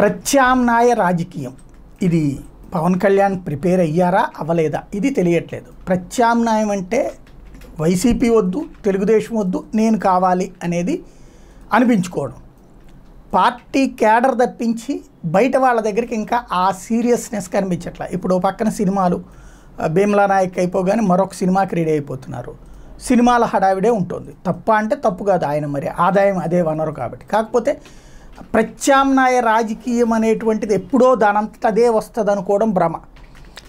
ప్రత్యామ్నాయ రాజకీయం ఇది పవన్ కళ్యాణ్ ప్రిపేర్ అయ్యారా అవ్వలేదా ఇది తెలియట్లేదు ప్రత్యామ్నాయం అంటే వైసీపీ వద్దు తెలుగుదేశం వద్దు నేను కావాలి అనేది అనిపించుకోవడం పార్టీ క్యాడర్ తప్పించి బయట వాళ్ళ దగ్గరికి ఇంకా ఆ సీరియస్నెస్ కనిపించట్లా ఇప్పుడు పక్కన సినిమాలు భీమలా నాయక్ అయిపోగానే మరొక సినిమాకి రెడీ అయిపోతున్నారు సినిమాల హడావిడే ఉంటుంది తప్ప అంటే తప్పు కాదు ఆయన మరి ఆదాయం అదే వనరు కాబట్టి కాకపోతే ప్రత్యామ్నాయ రాజకీయం అనేటువంటిది ఎప్పుడో దానంతట అదే వస్తుంది అనుకోవడం భ్రమ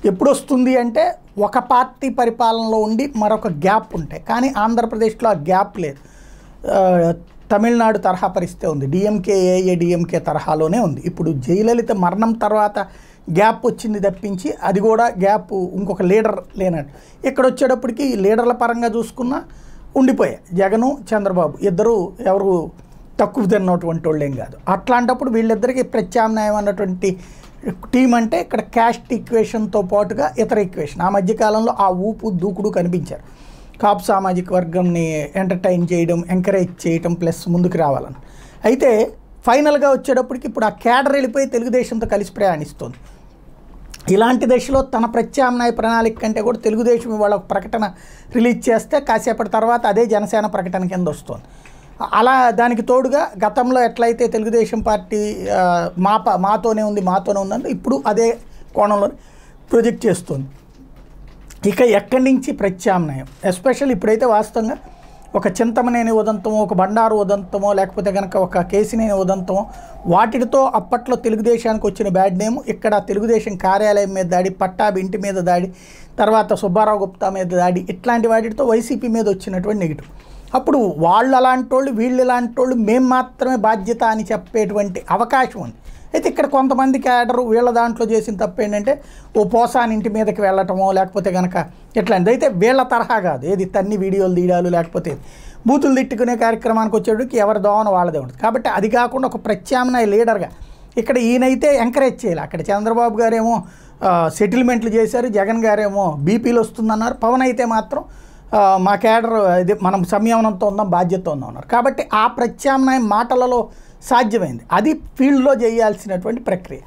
ఎప్పుడు వస్తుంది అంటే ఒక పార్టీ పరిపాలనలో ఉండి మరొక గ్యాప్ ఉంటాయి కానీ ఆంధ్రప్రదేశ్లో ఆ గ్యాప్ లేదు తమిళనాడు తరహా పరిస్థితి ఉంది డిఎంకే ఏఏ డిఎంకే తరహాలోనే ఉంది ఇప్పుడు జయలలిత మరణం తర్వాత గ్యాప్ వచ్చింది తప్పించి అది కూడా గ్యాప్ ఇంకొక లీడర్ లేనట్టు ఇక్కడ వచ్చేటప్పటికి లీడర్ల పరంగా చూసుకున్న ఉండిపోయాయి జగను చంద్రబాబు ఇద్దరు ఎవరు తక్కువ తిన్నటువంటి వాళ్ళేం కాదు అట్లాంటప్పుడు వీళ్ళిద్దరికీ ప్రత్యామ్నాయం అన్నటువంటి టీం అంటే ఇక్కడ క్యాస్ట్ ఈక్వేషన్తో పాటుగా ఇతర ఈక్వేషన్ ఆ మధ్యకాలంలో ఆ ఊపు దూకుడు కనిపించారు కాపు సామాజిక వర్గంని ఎంటర్టైన్ చేయడం ఎంకరేజ్ చేయడం ప్లస్ ముందుకు రావాలని అయితే ఫైనల్గా వచ్చేటప్పటికి ఇప్పుడు ఆ క్యాడర్ వెళ్ళిపోయి తెలుగుదేశంతో కలిసి ప్రయాణిస్తుంది ఇలాంటి దశలో తన ప్రత్యామ్నాయ ప్రణాళిక కంటే కూడా తెలుగుదేశం వాళ్ళ ప్రకటన రిలీజ్ చేస్తే కాసేపటి తర్వాత అదే జనసేన ప్రకటన కింద వస్తుంది అలా దానికి తోడుగా గతంలో ఎట్లయితే తెలుగుదేశం పార్టీ మాప మాతోనే ఉంది మాతోనే ఉందంటే ఇప్పుడు అదే కోణంలో ప్రొజెక్ట్ చేస్తుంది ఇక ఎక్కడి నుంచి ప్రత్యామ్నాయం ఎస్పెషల్ ఇప్పుడైతే వాస్తవంగా ఒక చింతమనేని ఉదంతమో ఒక బండారు ఉదంతమో లేకపోతే కనుక ఒక కేసినేని ఉదంతమో వాటితో అప్పట్లో తెలుగుదేశానికి వచ్చిన బ్యాడ్ నేమ్ ఇక్కడ తెలుగుదేశం కార్యాలయం మీద దాడి పట్టాభి ఇంటి మీద దాడి తర్వాత సుబ్బారావు గుప్తా మీద దాడి ఇట్లాంటి వాటితో వైసీపీ మీద వచ్చినటువంటి నెగిటివ్ అప్పుడు వాళ్ళు అలాంటి వాళ్ళు వీళ్ళు ఇలాంటి వాళ్ళు మేము మాత్రమే బాధ్యత అని చెప్పేటువంటి అవకాశం ఉంది అయితే ఇక్కడ కొంతమంది క్యాడరు వీళ్ళ దాంట్లో చేసిన తప్పు ఏంటంటే ఓ పోసాని ఇంటి మీదకి వెళ్ళటమో లేకపోతే కనుక ఇట్లాంటిది అయితే వీళ్ళ తరహా కాదు ఏది తన్ని వీడియోలు తీయడాలు లేకపోతే బూతులు తిట్టుకునే కార్యక్రమానికి వచ్చేటికి ఎవరి దోమన వాళ్ళదే ఉంటుంది కాబట్టి అది కాకుండా ఒక ప్రత్యామ్నాయ లీడర్గా ఇక్కడ ఈయనైతే ఎంకరేజ్ చేయాలి అక్కడ చంద్రబాబు గారేమో సెటిల్మెంట్లు చేశారు జగన్ గారేమో బీపీలు వస్తుందన్నారు పవన్ అయితే మాత్రం మా కేడర్ ఇది మనం సంయమనంతో ఉందాం బాధ్యత ఉందాం ఉన్నారు కాబట్టి ఆ ప్రత్యామ్నాయం మాటలలో సాధ్యమైంది అది ఫీల్డ్లో చేయాల్సినటువంటి ప్రక్రియ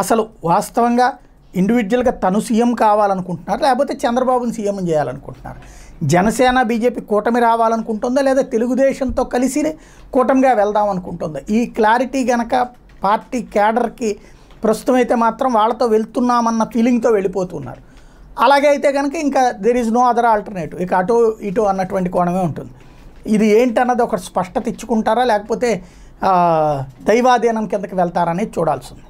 అసలు వాస్తవంగా ఇండివిజువల్గా తను సీఎం కావాలనుకుంటున్నారు లేకపోతే చంద్రబాబుని సీఎం చేయాలనుకుంటున్నారు జనసేన బీజేపీ కూటమి రావాలనుకుంటుందా లేదా తెలుగుదేశంతో కలిసి కూటమిగా వెళ్దాం అనుకుంటుందా ఈ క్లారిటీ గనక పార్టీ క్యాడర్కి ప్రస్తుతం అయితే మాత్రం వాళ్ళతో వెళ్తున్నామన్న ఫీలింగ్తో వెళ్ళిపోతున్నారు అలాగే అయితే కనుక ఇంకా there is no other alternative ఇక అటు ఇటు అన్నటువంటి కోణమే ఉంటుంది ఇది ఏంటన్నది ఒక స్పష్టత ఇచ్చుకుంటారా లేకపోతే దైవాధీనం కిందకి వెళ్తారనేది చూడాల్సింది